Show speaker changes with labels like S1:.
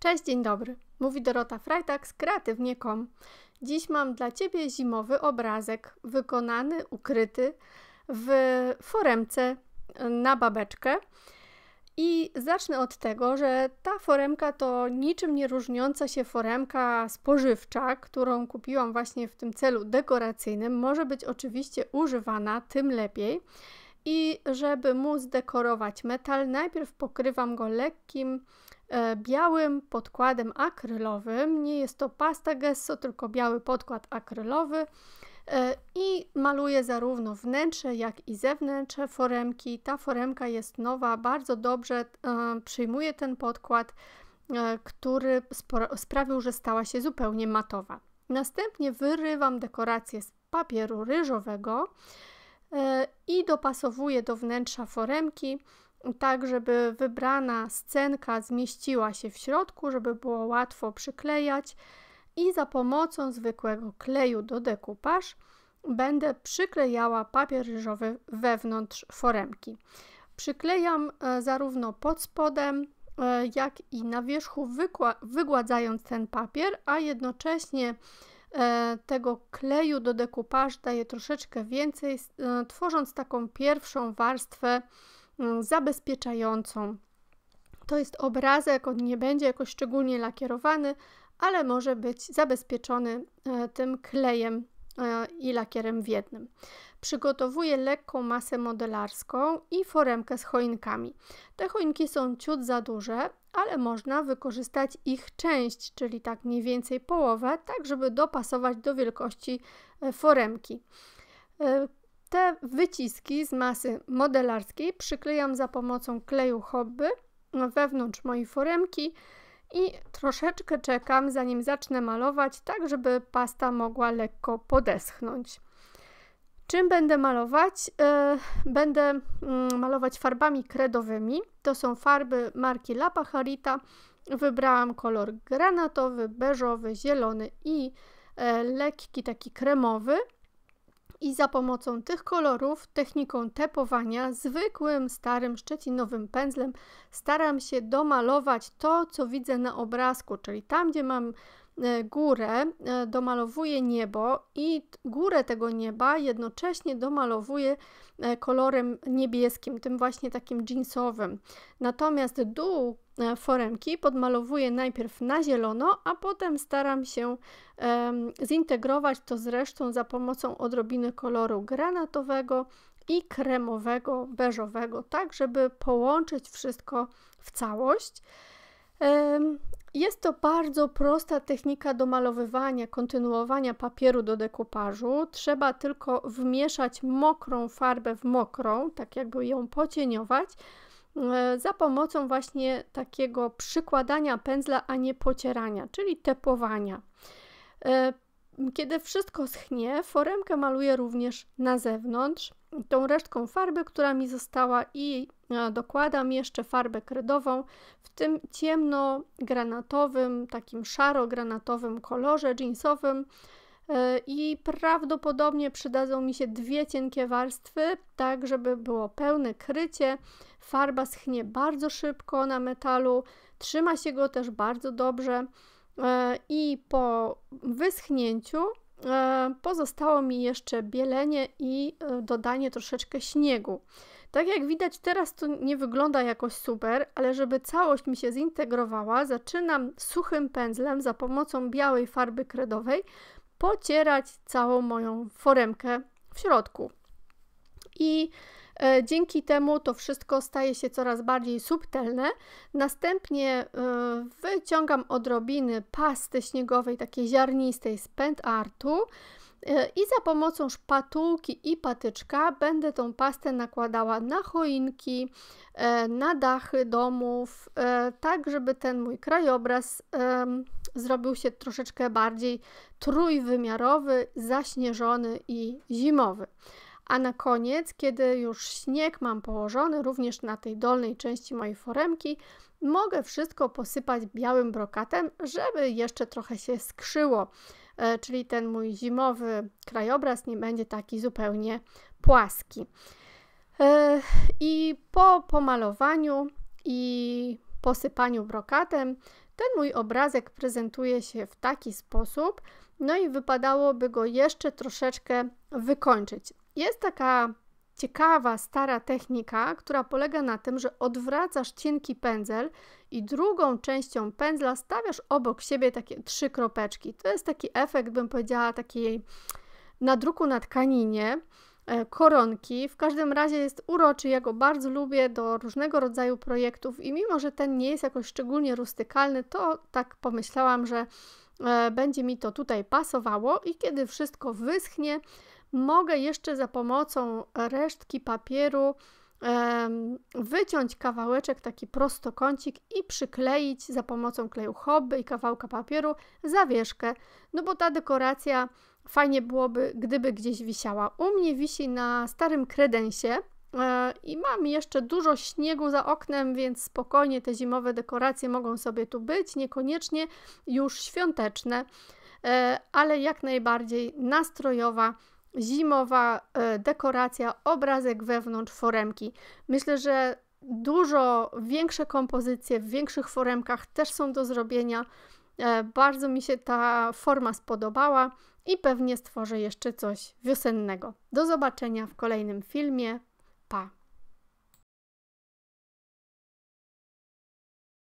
S1: Cześć, dzień dobry. Mówi Dorota Freitag z kreatywnie.com. Dziś mam dla Ciebie zimowy obrazek wykonany, ukryty w foremce e, na babeczkę. I zacznę od tego, że ta foremka to niczym nie różniąca się foremka spożywcza, którą kupiłam właśnie w tym celu dekoracyjnym. Może być oczywiście używana, tym lepiej. I żeby móc dekorować metal, najpierw pokrywam go lekkim E, białym podkładem akrylowym. Nie jest to pasta gesso, tylko biały podkład akrylowy e, i maluję zarówno wnętrze, jak i zewnętrzne foremki. Ta foremka jest nowa, bardzo dobrze e, przyjmuje ten podkład, który sprawił, że stała się zupełnie matowa. Następnie wyrywam dekorację z papieru ryżowego i dopasowuję do wnętrza foremki tak żeby wybrana scenka zmieściła się w środku, żeby było łatwo przyklejać i za pomocą zwykłego kleju do dekupaż będę przyklejała papier ryżowy wewnątrz foremki. Przyklejam e, zarówno pod spodem, e, jak i na wierzchu, wygładzając ten papier, a jednocześnie e, tego kleju do dekupaż daję troszeczkę więcej, tworząc taką pierwszą warstwę Mm, zabezpieczającą. To jest obrazek, on nie będzie jakoś szczególnie lakierowany, ale może być zabezpieczony e, tym klejem e, i lakierem w jednym. Przygotowuję lekką masę modelarską i foremkę z choinkami. Te choinki są ciut za duże, ale można wykorzystać ich część, czyli tak mniej więcej połowę, tak żeby dopasować do wielkości e, foremki. Te wyciski z masy modelarskiej przyklejam za pomocą kleju hobby wewnątrz mojej foremki i troszeczkę czekam zanim zacznę malować, tak żeby pasta mogła lekko podeschnąć. Czym będę malować? E, będę mm, malować farbami kredowymi. To są farby marki La Pajarita. Wybrałam kolor granatowy, beżowy, zielony i e, lekki taki kremowy i za pomocą tych kolorów, techniką tepowania, zwykłym starym szczecinowym pędzlem staram się domalować to, co widzę na obrazku, czyli tam, gdzie mam E, górę, e, domalowuje niebo i górę tego nieba jednocześnie domalowuje e, kolorem niebieskim, tym właśnie takim jeansowym. Natomiast dół foremki podmalowuję najpierw na zielono, a potem staram się um, zintegrować to z resztą za pomocą odrobiny koloru granatowego i kremowego, beżowego, tak żeby połączyć wszystko w całość. Jest to bardzo prosta technika do malowywania, kontynuowania papieru do dekupażu. Trzeba tylko wmieszać mokrą farbę w mokrą, tak jakby ją pocieniować, e, za pomocą właśnie takiego przykładania pędzla, a nie pocierania, czyli tepowania. E, kiedy wszystko schnie, foremkę maluję również na zewnątrz, tą resztką farby, która mi została i dokładam jeszcze farbę kredową w tym ciemno-granatowym, takim szaro-granatowym kolorze jeansowym e, i prawdopodobnie przydadzą mi się dwie cienkie warstwy, tak żeby było pełne krycie. Farba schnie bardzo szybko na metalu, trzyma się go też bardzo dobrze e, i po wyschnięciu e, pozostało mi jeszcze bielenie i dodanie troszeczkę śniegu. Tak jak widać, teraz to nie wygląda jakoś super, ale żeby całość mi się zintegrowała, zaczynam suchym pędzlem za pomocą białej farby kredowej pocierać całą moją foremkę w środku. I e, dzięki temu to wszystko staje się coraz bardziej subtelne. Następnie e, wyciągam odrobiny pasty śniegowej, takiej ziarnistej z pent artu E, I za pomocą szpatułki i patyczka będę tą pastę nakładała na choinki, e, na dachy domów, e, tak żeby ten mój krajobraz zrobił się troszeczkę bardziej trójwymiarowy, zaśnieżony i zimowy. A na koniec, kiedy już śnieg mam położony, również na tej dolnej części mojej foremki, mogę wszystko posypać białym brokatem, żeby jeszcze trochę się skrzyło. E, czyli ten mój zimowy krajobraz nie będzie taki zupełnie płaski. E, I po pomalowaniu i posypaniu brokatem, ten mój obrazek prezentuje się w taki sposób, no i wypadałoby go jeszcze troszeczkę wykończyć. Jest taka ciekawa, stara technika, która polega na tym, że odwracasz cienki pędzel i drugą częścią pędzla stawiasz obok siebie takie trzy kropeczki. To jest taki efekt, bym powiedziała, takiej nadruku na tkaninie, e, koronki. W każdym razie jest uroczy, ja go bardzo lubię do różnego rodzaju projektów i mimo, że ten nie jest jakoś szczególnie rustykalny, to tak pomyślałam, że e, będzie mi to tutaj pasowało i kiedy wszystko wyschnie, mogę jeszcze za pomocą resztki papieru wyciąć kawałeczek, taki prostokącik i przykleić za pomocą kleju hobby i kawałka papieru zawieszkę, no bo ta dekoracja fajnie byłoby, gdyby gdzieś wisiała. U mnie wisi na starym kredensie e, i mam jeszcze dużo śniegu za oknem, więc spokojnie te zimowe dekoracje mogą sobie tu być, niekoniecznie już świąteczne, e, ale jak najbardziej nastrojowa zimowa e, dekoracja, obrazek wewnątrz foremki. Myślę, że dużo większe kompozycje w większych foremkach też są do zrobienia. E, bardzo mi się ta forma spodobała i pewnie stworzę jeszcze coś wiosennego. Do zobaczenia w kolejnym filmie. Pa!